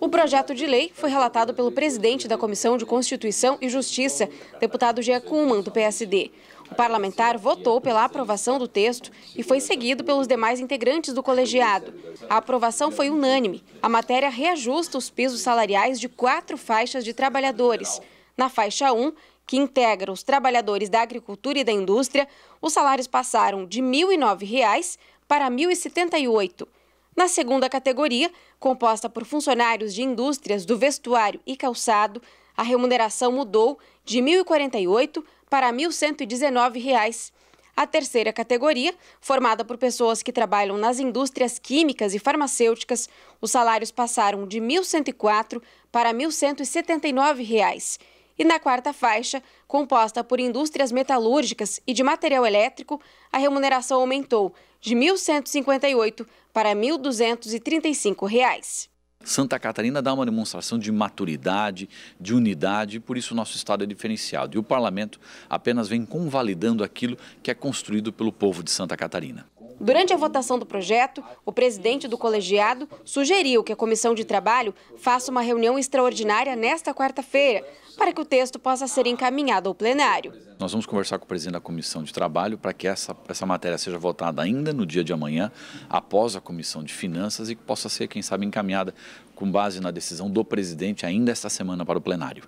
O projeto de lei foi relatado pelo presidente da Comissão de Constituição e Justiça, deputado Jean Kuhlmann, do PSD. O parlamentar votou pela aprovação do texto e foi seguido pelos demais integrantes do colegiado. A aprovação foi unânime. A matéria reajusta os pisos salariais de quatro faixas de trabalhadores. Na faixa 1, que integra os trabalhadores da agricultura e da indústria, os salários passaram de R$ 1.009 para R$ 1.078. Na segunda categoria, composta por funcionários de indústrias do vestuário e calçado, a remuneração mudou de R$ 1.048 para R$ 1.119. A terceira categoria, formada por pessoas que trabalham nas indústrias químicas e farmacêuticas, os salários passaram de R$ 1.104 para R$ 1.179. E na quarta faixa, composta por indústrias metalúrgicas e de material elétrico, a remuneração aumentou de R$ 1.158 para R$ 1.235. Reais. Santa Catarina dá uma demonstração de maturidade, de unidade, por isso o nosso Estado é diferenciado. E o parlamento apenas vem convalidando aquilo que é construído pelo povo de Santa Catarina. Durante a votação do projeto, o presidente do colegiado sugeriu que a comissão de trabalho faça uma reunião extraordinária nesta quarta-feira, para que o texto possa ser encaminhado ao plenário. Nós vamos conversar com o presidente da comissão de trabalho para que essa, essa matéria seja votada ainda no dia de amanhã, após a comissão de finanças, e que possa ser, quem sabe, encaminhada com base na decisão do presidente ainda esta semana para o plenário.